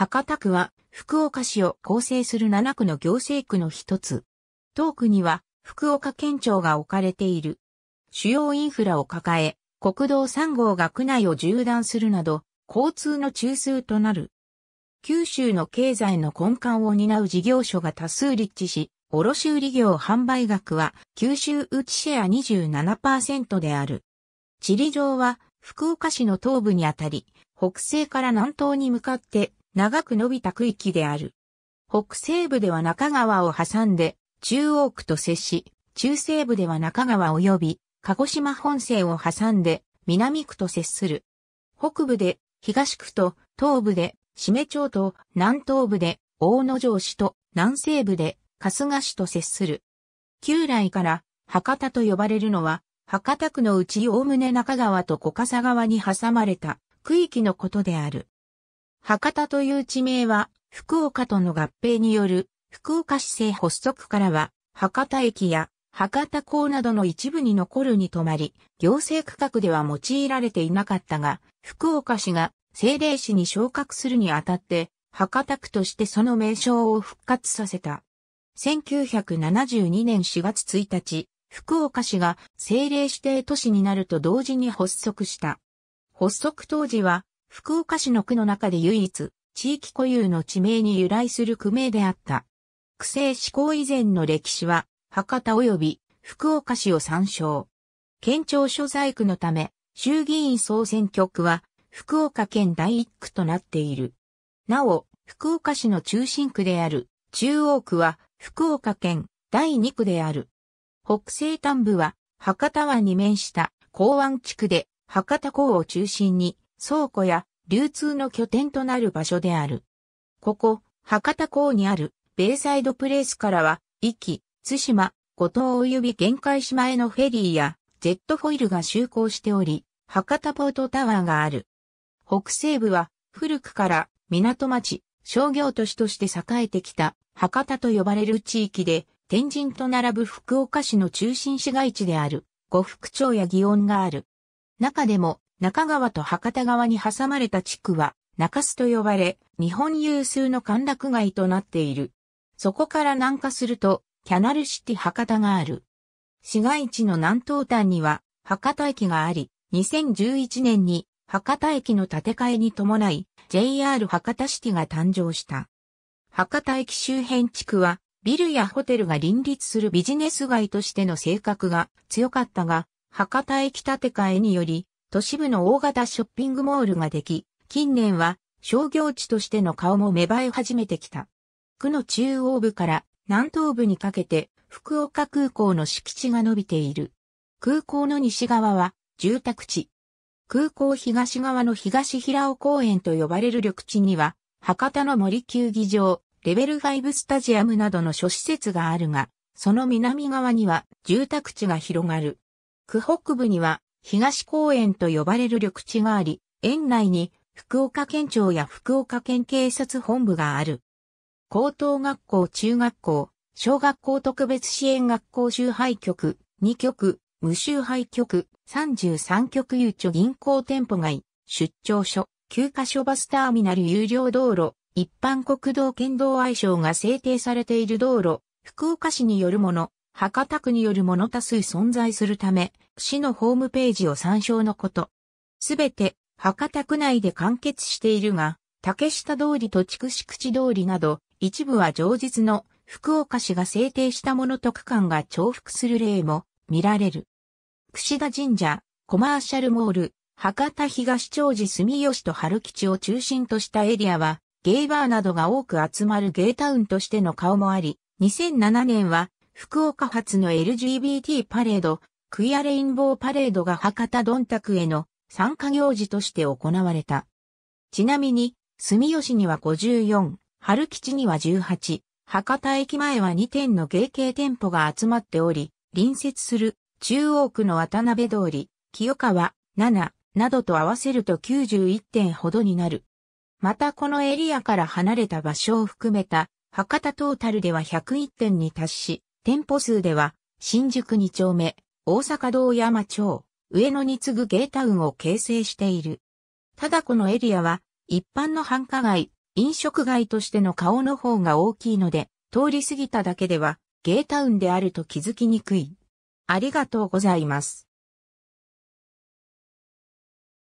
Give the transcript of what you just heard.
博多区は福岡市を構成する7区の行政区の一つ。東区には福岡県庁が置かれている。主要インフラを抱え、国道3号が区内を縦断するなど、交通の中枢となる。九州の経済の根幹を担う事業所が多数立地し、卸売業販売額は九州内シェア27%である。地理上は福岡市の東部にあたり、北西から南東に向かって長く伸びた区域である。北西部では中川を挟んで、中央区と接し、中西部では中川及び、鹿児島本線を挟んで、南区と接する。北部で、東区と、東部で、締め町と、南東部で、大野城市と、南西部で、春日市と接する。旧来から、博多と呼ばれるのは、博多区のうちおおむね中川と小笠川に挟まれた区域のことである。博多という地名は、福岡との合併による、福岡市政発足からは、博多駅や博多港などの一部に残るに止まり、行政区画では用いられていなかったが、福岡市が政令市に昇格するにあたって、博多区としてその名称を復活させた。1972年4月1日、福岡市が政令指定都市になると同時に発足した。発足当時は福岡市の区の中で唯一、地域固有の地名に由来する区名であった。区政施行以前の歴史は、博多及び福岡市を参照。県庁所在区のため、衆議院総選挙区は、福岡県第一区となっている。なお、福岡市の中心区である、中央区は、福岡県第二区である。北西端部は、博多湾に面した港湾地区で、博多港を中心に、倉庫や流通の拠点となる場所である。ここ、博多港にあるベイサイドプレイスからは、壱岐、津島、五島及び玄界島へのフェリーやジェットフォイルが就航しており、博多ポートタワーがある。北西部は古くから港町、商業都市として栄えてきた博多と呼ばれる地域で、天神と並ぶ福岡市の中心市街地である、呉服町や祇園がある。中でも中川と博多川に挟まれた地区は、中洲と呼ばれ、日本有数の歓楽街となっている。そこから南下すると、キャナルシティ博多がある。市街地の南東端には、博多駅があり、2011年に博多駅の建て替えに伴い、JR 博多シティが誕生した。博多駅周辺地区は、ビルやホテルが林立するビジネス街としての性格が強かったが、博多駅建て替えにより、都市部の大型ショッピングモールができ、近年は商業地としての顔も芽生え始めてきた。区の中央部から南東部にかけて福岡空港の敷地が伸びている。空港の西側は住宅地。空港東側の東平尾公園と呼ばれる緑地には、博多の森球技場、レベル5スタジアムなどの諸施設があるが、その南側には住宅地が広がる。区北部には東公園と呼ばれる緑地があり、園内に福岡県庁や福岡県警察本部がある。高等学校中学校、小学校特別支援学校集配局、2局、無集配局、33局ゆうちょ銀行店舗街、出張所、9カ所バスターミナル有料道路、一般国道県道愛称が制定されている道路、福岡市によるもの、博多区によるもの多数存在するため、市のホームページを参照のこと。すべて博多区内で完結しているが、竹下通りと筑紫口通りなど、一部は常日の福岡市が制定したものと区間が重複する例も見られる。串田神社、コマーシャルモール、博多東長寺住吉と春吉を中心としたエリアは、ゲイバーなどが多く集まるゲイタウンとしての顔もあり、2007年は福岡発の LGBT パレード、クイアレインボーパレードが博多ドンタクへの参加行事として行われた。ちなみに、住吉には54、春吉には18、博多駅前は2店の芸系店舗が集まっており、隣接する中央区の渡辺通り、清川、7、などと合わせると91点ほどになる。またこのエリアから離れた場所を含めた博多トータルでは101点に達し、店舗数では、新宿2丁目、大阪道山町、上野に次ぐゲータウンを形成している。ただこのエリアは、一般の繁華街、飲食街としての顔の方が大きいので、通り過ぎただけでは、ゲータウンであると気づきにくい。ありがとうございます。